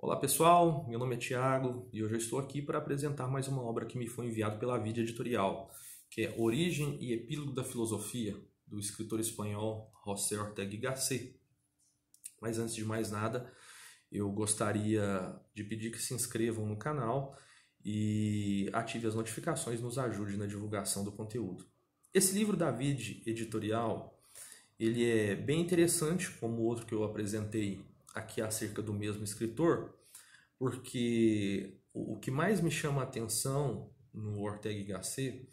Olá pessoal, meu nome é Tiago e hoje eu estou aqui para apresentar mais uma obra que me foi enviada pela Vida Editorial, que é Origem e Epílogo da Filosofia, do escritor espanhol José Ortega y Gasset. Mas antes de mais nada, eu gostaria de pedir que se inscrevam no canal e ative as notificações, nos ajude na divulgação do conteúdo. Esse livro da Vida Editorial, ele é bem interessante, como o outro que eu apresentei aqui acerca do mesmo escritor, porque o que mais me chama a atenção no Ortega y Gasset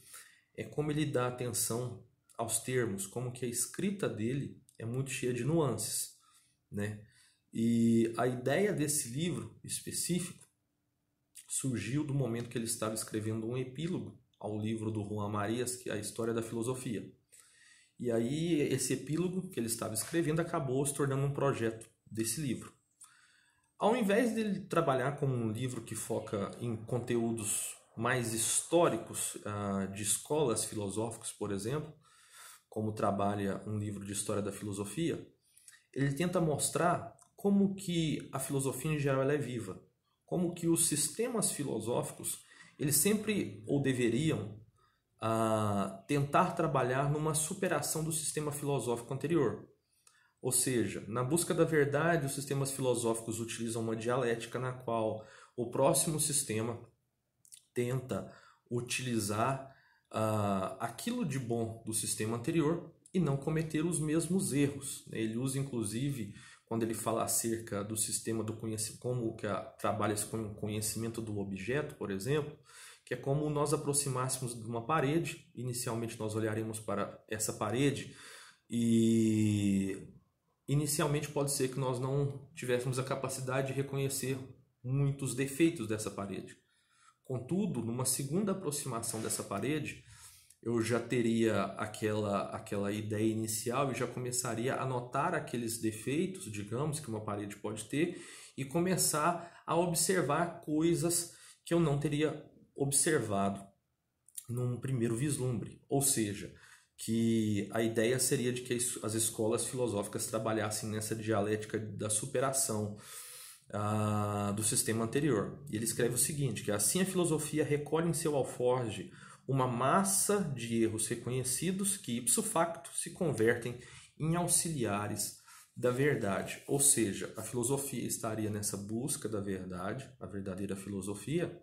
é como ele dá atenção aos termos, como que a escrita dele é muito cheia de nuances, né? E a ideia desse livro específico surgiu do momento que ele estava escrevendo um epílogo ao livro do Juan Marias, que é a História da Filosofia. E aí esse epílogo que ele estava escrevendo acabou se tornando um projeto desse livro. Ao invés dele trabalhar como um livro que foca em conteúdos mais históricos ah, de escolas filosóficas, por exemplo, como trabalha um livro de história da filosofia, ele tenta mostrar como que a filosofia em geral é viva, como que os sistemas filosóficos eles sempre ou deveriam ah, tentar trabalhar numa superação do sistema filosófico anterior. Ou seja, na busca da verdade, os sistemas filosóficos utilizam uma dialética na qual o próximo sistema tenta utilizar uh, aquilo de bom do sistema anterior e não cometer os mesmos erros. Né? Ele usa, inclusive, quando ele fala acerca do sistema do conhecimento, como que trabalha com o conhecimento do objeto, por exemplo, que é como nós aproximássemos de uma parede, inicialmente nós olharemos para essa parede e inicialmente pode ser que nós não tivéssemos a capacidade de reconhecer muitos defeitos dessa parede. Contudo, numa segunda aproximação dessa parede, eu já teria aquela, aquela ideia inicial e já começaria a notar aqueles defeitos, digamos, que uma parede pode ter e começar a observar coisas que eu não teria observado num primeiro vislumbre. Ou seja, que a ideia seria de que as escolas filosóficas trabalhassem nessa dialética da superação ah, do sistema anterior. E ele escreve o seguinte, que assim a filosofia recolhe em seu alforge uma massa de erros reconhecidos que, ipso facto, se convertem em auxiliares da verdade. Ou seja, a filosofia estaria nessa busca da verdade, a verdadeira filosofia,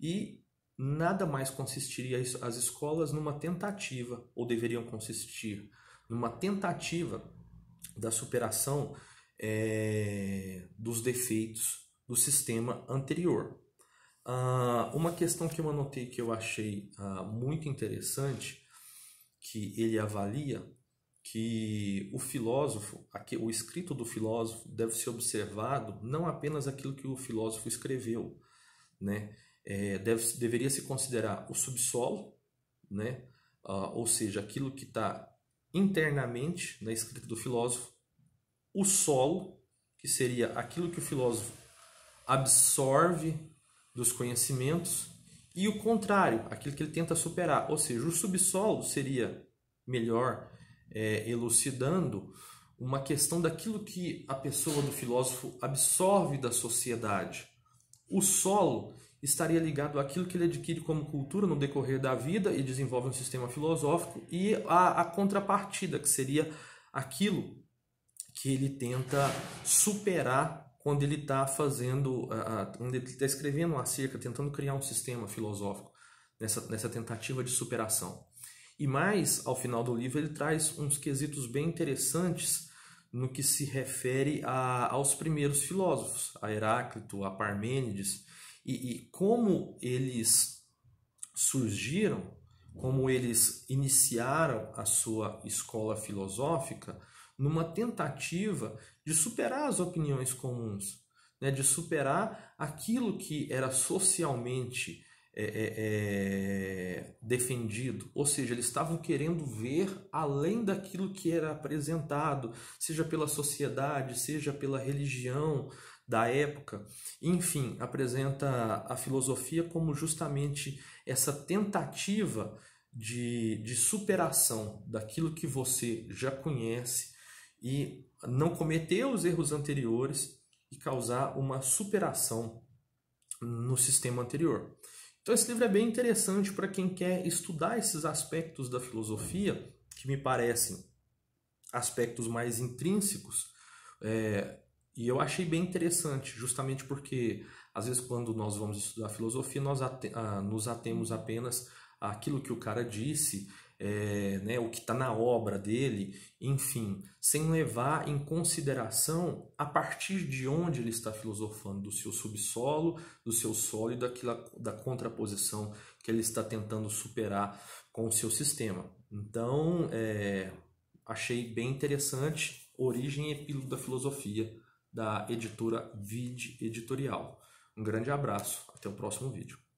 e nada mais consistiria as escolas numa tentativa, ou deveriam consistir, numa tentativa da superação é, dos defeitos do sistema anterior. Ah, uma questão que eu anotei que eu achei ah, muito interessante, que ele avalia, que o filósofo, o escrito do filósofo deve ser observado não apenas aquilo que o filósofo escreveu, né? é, deve, deveria se considerar o subsolo, né? Ah, ou seja, aquilo que está internamente na escrita do filósofo, o solo, que seria aquilo que o filósofo absorve dos conhecimentos, e o contrário, aquilo que ele tenta superar. Ou seja, o subsolo seria melhor é, elucidando uma questão daquilo que a pessoa do filósofo absorve da sociedade. O solo estaria ligado àquilo que ele adquire como cultura no decorrer da vida e desenvolve um sistema filosófico, e a, a contrapartida, que seria aquilo que ele tenta superar quando ele está fazendo, quando ele está escrevendo acerca, tentando criar um sistema filosófico nessa, nessa tentativa de superação. E mais, ao final do livro, ele traz uns quesitos bem interessantes no que se refere a, aos primeiros filósofos, a Heráclito, a Parmênides, e, e como eles surgiram, como eles iniciaram a sua escola filosófica numa tentativa de superar as opiniões comuns, né, de superar aquilo que era socialmente é, é, é, defendido, ou seja, eles estavam querendo ver além daquilo que era apresentado, seja pela sociedade, seja pela religião, da época, enfim, apresenta a filosofia como justamente essa tentativa de, de superação daquilo que você já conhece e não cometer os erros anteriores e causar uma superação no sistema anterior. Então, esse livro é bem interessante para quem quer estudar esses aspectos da filosofia, que me parecem aspectos mais intrínsecos é, e eu achei bem interessante, justamente porque às vezes quando nós vamos estudar filosofia, nós ah, nos atemos apenas àquilo que o cara disse, é, né, o que está na obra dele, enfim, sem levar em consideração a partir de onde ele está filosofando, do seu subsolo, do seu solo e daquela, da contraposição que ele está tentando superar com o seu sistema. Então, é, achei bem interessante Origem e Epílogo da Filosofia, da editora Vide Editorial. Um grande abraço, até o próximo vídeo.